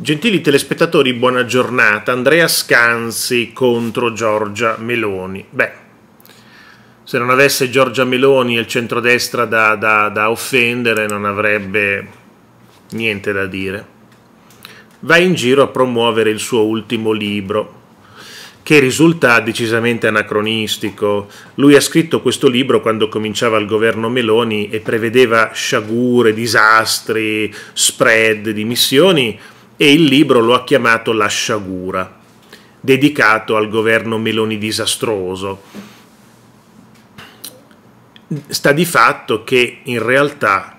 Gentili telespettatori, buona giornata. Andrea Scanzi contro Giorgia Meloni. Beh, se non avesse Giorgia Meloni e il centrodestra da, da, da offendere, non avrebbe niente da dire. Va in giro a promuovere il suo ultimo libro, che risulta decisamente anacronistico. Lui ha scritto questo libro quando cominciava il governo Meloni e prevedeva sciagure, disastri, spread di missioni e il libro lo ha chiamato La sciagura, dedicato al governo Meloni disastroso. Sta di fatto che in realtà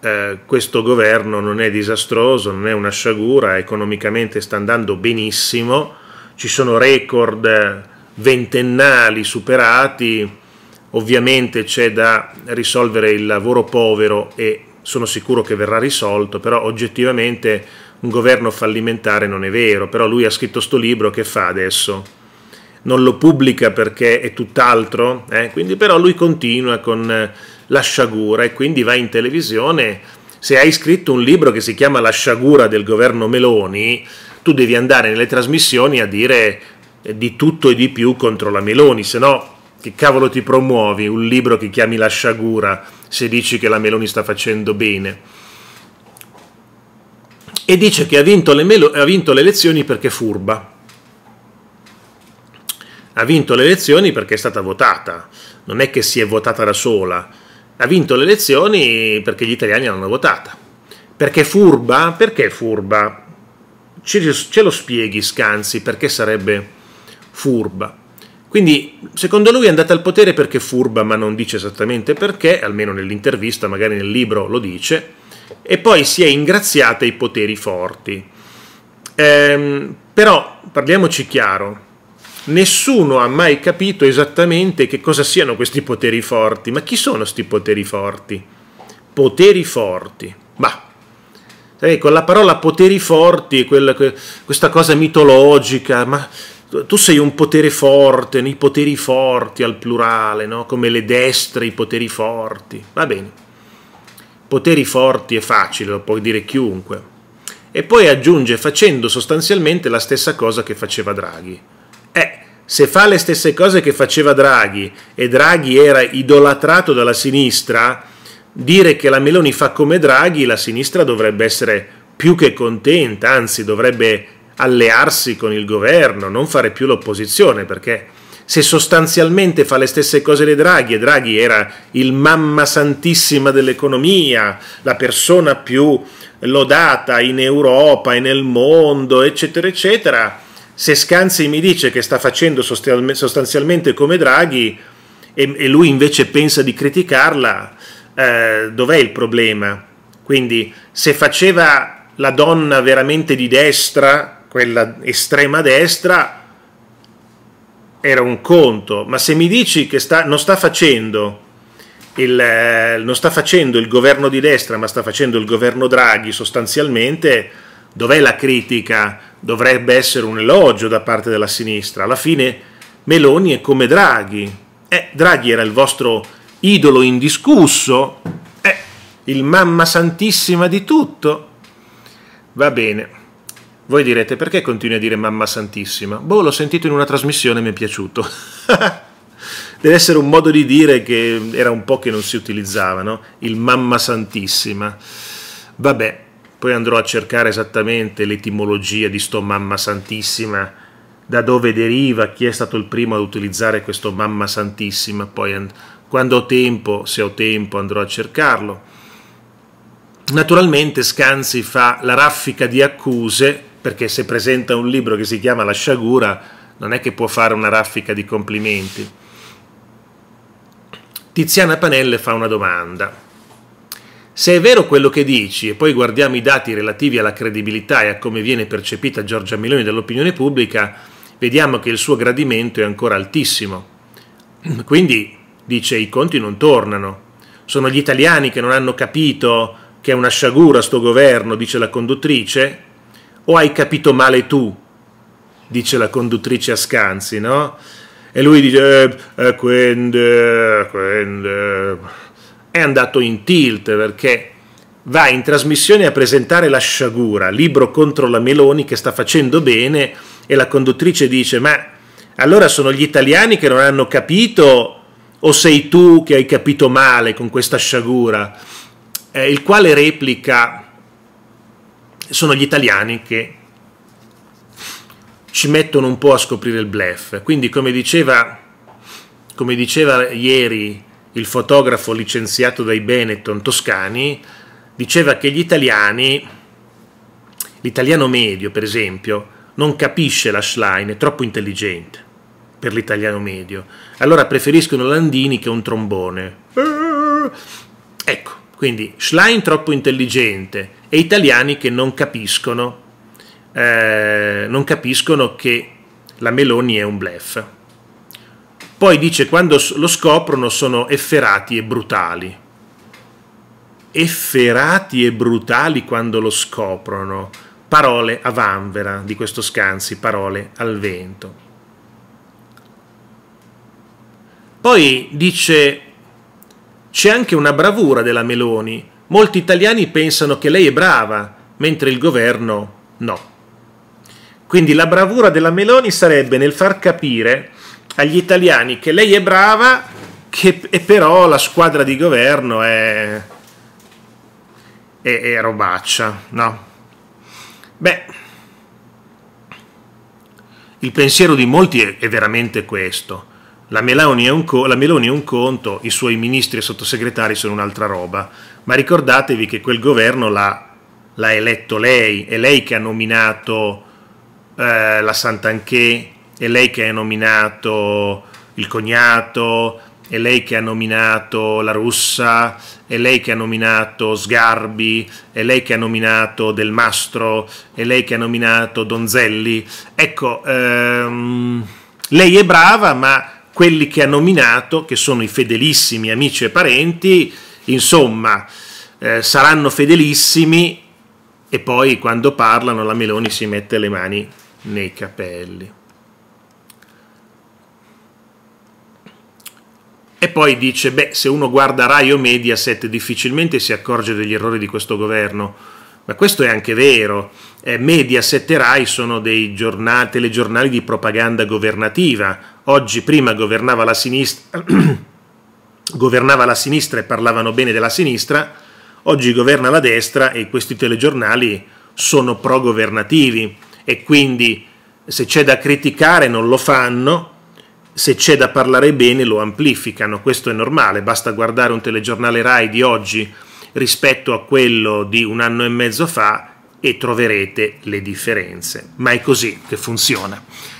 eh, questo governo non è disastroso, non è una sciagura, economicamente sta andando benissimo, ci sono record eh, ventennali superati, ovviamente c'è da risolvere il lavoro povero e sono sicuro che verrà risolto, però oggettivamente un governo fallimentare non è vero, però lui ha scritto questo libro che fa adesso? Non lo pubblica perché è tutt'altro, eh? quindi però lui continua con eh, la sciagura e quindi va in televisione. Se hai scritto un libro che si chiama La sciagura del governo Meloni, tu devi andare nelle trasmissioni a dire eh, di tutto e di più contro la Meloni, se no che cavolo ti promuovi un libro che chiami La sciagura se dici che la Meloni sta facendo bene? e dice che ha vinto, le, ha vinto le elezioni perché furba. Ha vinto le elezioni perché è stata votata, non è che si è votata da sola, ha vinto le elezioni perché gli italiani l'hanno votata. Perché furba? Perché furba? Ce, lo spieghi Scanzi perché sarebbe furba. Quindi secondo lui è andata al potere perché furba, ma non dice esattamente perché, almeno nell'intervista, magari nel libro lo dice, e poi si è ingraziata i poteri forti. Ehm, però parliamoci chiaro, nessuno ha mai capito esattamente che cosa siano questi poteri forti, ma chi sono questi poteri forti? Poteri forti. Bah, eh, con la parola poteri forti, quella, questa cosa mitologica, ma tu sei un potere forte, i poteri forti al plurale, no? come le destre, i poteri forti. Va bene, poteri forti è facile, lo può dire chiunque. E poi aggiunge facendo sostanzialmente la stessa cosa che faceva Draghi. Eh, se fa le stesse cose che faceva Draghi e Draghi era idolatrato dalla sinistra, dire che la Meloni fa come Draghi, la sinistra dovrebbe essere più che contenta, anzi dovrebbe allearsi con il governo, non fare più l'opposizione, perché se sostanzialmente fa le stesse cose di Draghi, e Draghi era il mamma santissima dell'economia, la persona più lodata in Europa e nel mondo, eccetera, eccetera, se Scanzi mi dice che sta facendo sostanzialmente come Draghi e, lui invece pensa di criticarla, eh, dov'è il problema? Quindi se faceva la donna veramente di destra, quella estrema destra, era un conto, ma se mi dici che sta, non, sta facendo il, eh, non sta facendo il governo di destra, ma sta facendo il governo Draghi sostanzialmente, dov'è la critica? Dovrebbe essere un elogio da parte della sinistra. Alla fine Meloni è come Draghi. Eh, Draghi era il vostro idolo indiscusso, eh, il mamma santissima di tutto. Va bene. Voi direte perché continui a dire Mamma Santissima? Boh, l'ho sentito in una trasmissione e mi è piaciuto. Deve essere un modo di dire che era un po' che non si utilizzava, no? Il Mamma Santissima. Vabbè, poi andrò a cercare esattamente l'etimologia di sto Mamma Santissima, da dove deriva, chi è stato il primo ad utilizzare questo Mamma Santissima, poi quando ho tempo, se ho tempo, andrò a cercarlo. Naturalmente Scanzi fa la raffica di accuse perché se presenta un libro che si chiama La sciagura non è che può fare una raffica di complimenti. Tiziana Panelle fa una domanda. Se è vero quello che dici, e poi guardiamo i dati relativi alla credibilità e a come viene percepita Giorgia Meloni dall'opinione pubblica, vediamo che il suo gradimento è ancora altissimo. Quindi, dice, i conti non tornano. Sono gli italiani che non hanno capito che è una sciagura sto governo, dice la conduttrice, o hai capito male tu? dice la conduttrice a Scanzi, no? E lui dice, eh, quindi, eh, quindi... È andato in tilt perché va in trasmissione a presentare La sciagura, libro contro la Meloni che sta facendo bene e la conduttrice dice, ma allora sono gli italiani che non hanno capito o sei tu che hai capito male con questa sciagura? Eh, il quale replica sono gli italiani che ci mettono un po' a scoprire il blef. Quindi come diceva, come diceva ieri il fotografo licenziato dai Benetton toscani, diceva che gli italiani, l'italiano medio per esempio, non capisce la Schlein, è troppo intelligente per l'italiano medio. Allora preferiscono Landini che un trombone. Quindi Schlein troppo intelligente e italiani che non capiscono, eh, non capiscono che la Meloni è un blef. Poi dice quando lo scoprono sono efferati e brutali. Efferati e brutali quando lo scoprono. Parole a vanvera di questo Scanzi, parole al vento. Poi dice c'è anche una bravura della Meloni. Molti italiani pensano che lei è brava, mentre il governo no. Quindi la bravura della Meloni sarebbe nel far capire agli italiani che lei è brava, che, e però la squadra di governo è, è, è robaccia, no? Beh, il pensiero di molti è, è veramente questo. La Meloni, co- la Meloni, è un conto, i suoi ministri e sottosegretari sono un'altra roba, ma ricordatevi che quel governo l'ha, l'ha eletto lei, è lei che ha nominato eh, la Santanché, è lei che ha nominato il cognato, è lei che ha nominato la russa, è lei che ha nominato Sgarbi, è lei che ha nominato Del Mastro, è lei che ha nominato Donzelli. Ecco, ehm, lei è brava, ma quelli che ha nominato, che sono i fedelissimi amici e parenti, insomma, eh, saranno fedelissimi e poi quando parlano la Meloni si mette le mani nei capelli. E poi dice, beh, se uno guarda Rai o Mediaset difficilmente si accorge degli errori di questo governo. Ma questo è anche vero. Eh, Mediaset e Rai sono dei giornali, telegiornali di propaganda governativa, Oggi prima governava la sinistra, governava la sinistra e parlavano bene della sinistra, oggi governa la destra e questi telegiornali sono pro-governativi e quindi se c'è da criticare non lo fanno, se c'è da parlare bene lo amplificano, questo è normale, basta guardare un telegiornale RAI di oggi rispetto a quello di un anno e mezzo fa e troverete le differenze, ma è così che funziona.